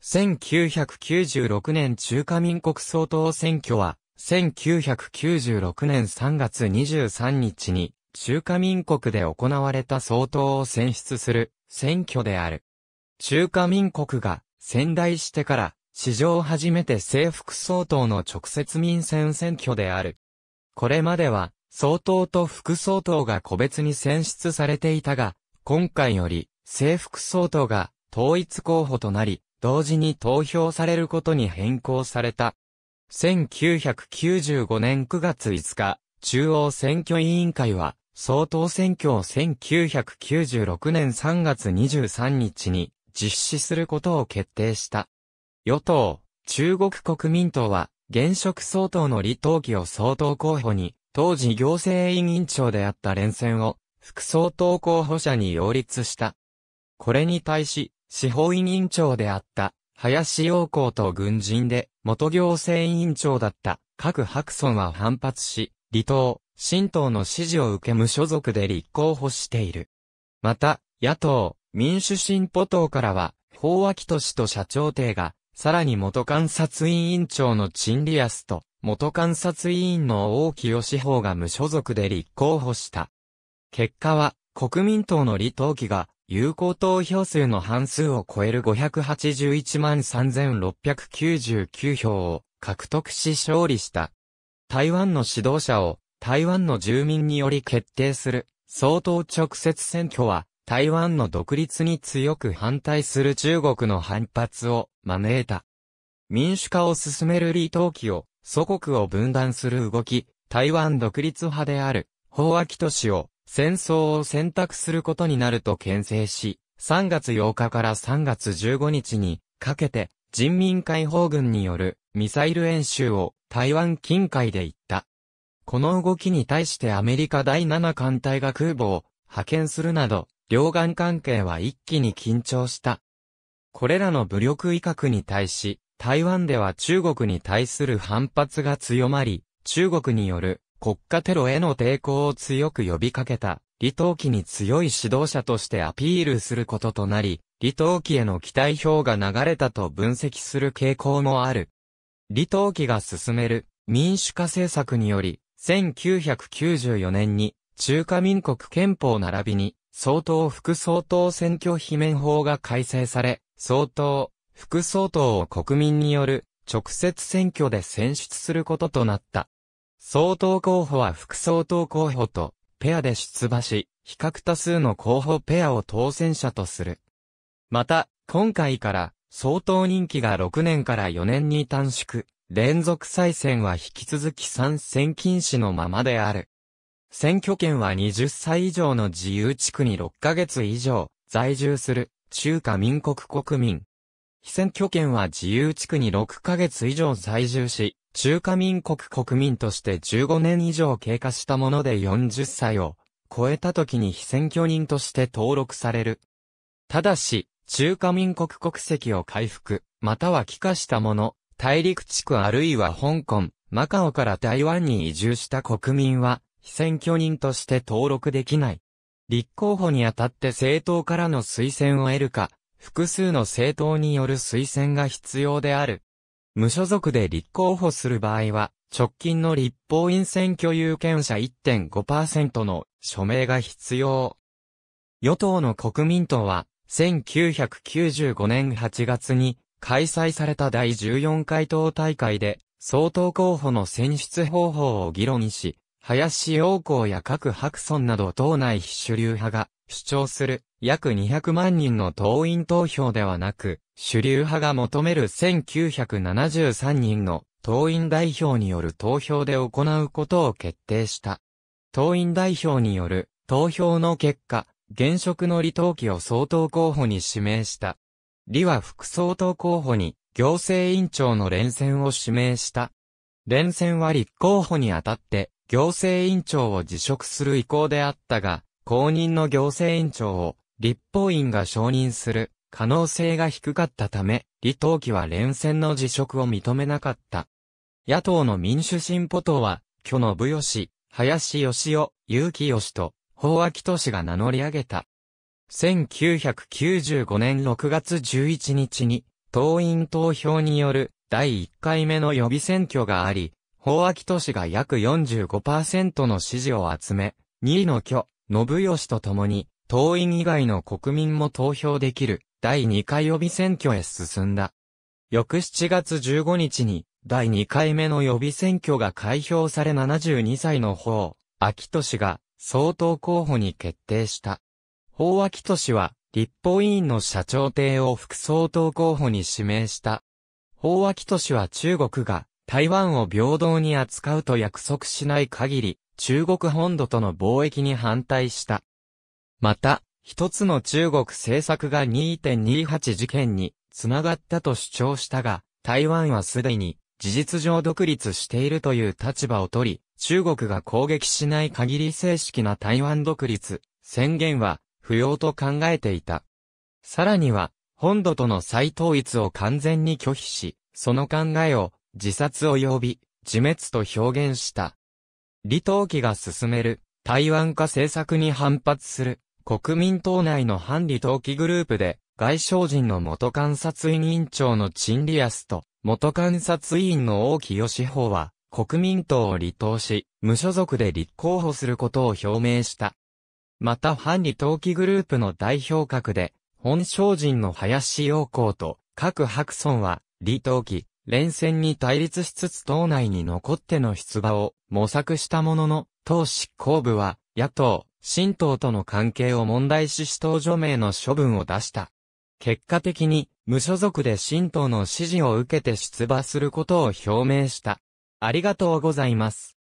1996年中華民国総統選挙は、1996年3月23日に、中華民国で行われた総統を選出する選挙である。中華民国が先代してから史上初めて征服総統の直接民選選挙である。これまでは総統と副総統が個別に選出されていたが、今回より征服総統が統一候補となり、同時に投票されることに変更された。1995年9月5日、中央選挙委員会は、総統選挙を1996年3月23日に実施することを決定した。与党、中国国民党は、現職総統の李登輝を総統候補に、当時行政委員長であった連戦を、副総統候補者に擁立した。これに対し、司法委員長であった、林陽光と軍人で、元行政委員長だった、各白村は反発し、離党、新党の支持を受け無所属で立候補している。また、野党、民主進歩党からは、法脇都市と社長邸が、さらに元監察委員長の陳利安と、元監察委員の大木義法が無所属で立候補した。結果は、国民党の李登輝が有効投票数の半数を超える581万3699票を獲得し勝利した。台湾の指導者を台湾の住民により決定する総統直接選挙は台湾の独立に強く反対する中国の反発を招いた。民主化を進める李登輝を祖国を分断する動き、台湾独立派である、法明都市を戦争を選択することになると牽制し、3月8日から3月15日にかけて人民解放軍によるミサイル演習を台湾近海で行った。この動きに対してアメリカ第7艦隊が空母を派遣するなど、両岸関係は一気に緊張した。これらの武力威嚇に対し、台湾では中国に対する反発が強まり、中国による国家テロへの抵抗を強く呼びかけた、李登輝に強い指導者としてアピールすることとなり、李登輝への期待票が流れたと分析する傾向もある。李登輝が進める民主化政策により、1994年に中華民国憲法並びに、総統副総統選挙罷免法が改正され、総統、副総統を国民による直接選挙で選出することとなった。総統候補は副総統候補とペアで出馬し、比較多数の候補ペアを当選者とする。また、今回から総統任期が6年から4年に短縮、連続再選は引き続き参戦禁止のままである。選挙権は20歳以上の自由地区に6ヶ月以上在住する中華民国国民。非選挙権は自由地区に6ヶ月以上在住し、中華民国国民として15年以上経過したもので40歳を超えた時に非選挙人として登録される。ただし、中華民国国籍を回復、または帰化した者、大陸地区あるいは香港、マカオから台湾に移住した国民は、非選挙人として登録できない。立候補にあたって政党からの推薦を得るか、複数の政党による推薦が必要である。無所属で立候補する場合は、直近の立法院選挙有権者1.5%の署名が必要。与党の国民党は、1995年8月に開催された第14回党大会で、総統候補の選出方法を議論し、林洋光や各白村など党内必主流派が主張する約200万人の党員投票ではなく、主流派が求める1973人の党員代表による投票で行うことを決定した。党員代表による投票の結果、現職の李登輝を総統候補に指名した。李は副総統候補に行政委員長の連戦を指名した。連戦は立候補にあたって行政委員長を辞職する意向であったが、公認の行政委員長を立法院が承認する可能性が低かったため、李登輝は連戦の辞職を認めなかった。野党の民主進歩党は、巨野武義、林義雄、結城義と、法明俊が名乗り上げた。1995年6月11日に、党員投票による第1回目の予備選挙があり、法明俊が約45%の支持を集め、2位の巨、信義と共に、党員以外の国民も投票できる第2回予備選挙へ進んだ。翌7月15日に第2回目の予備選挙が開票され72歳の方、秋都氏が総統候補に決定した。法秋都氏は立法委員の社長邸を副総統候補に指名した。法秋都氏は中国が台湾を平等に扱うと約束しない限り、中国本土との貿易に反対した。また、一つの中国政策が2.28事件につながったと主張したが、台湾はすでに事実上独立しているという立場を取り、中国が攻撃しない限り正式な台湾独立宣言は不要と考えていた。さらには、本土との再統一を完全に拒否し、その考えを自殺及び自滅と表現した。李登輝が進める台湾化政策に反発する国民党内の反理党記グループで、外省人の元監察委員長の陳利安と、元監察委員の大木義法は、国民党を離党し、無所属で立候補することを表明した。また反理党記グループの代表格で、本省人の林陽光と、各白村は、李登記、連戦に対立しつつ党内に残っての出馬を模索したものの、党執行部は、野党、新党との関係を問題視し党除名の処分を出した。結果的に、無所属で新党の支持を受けて出馬することを表明した。ありがとうございます。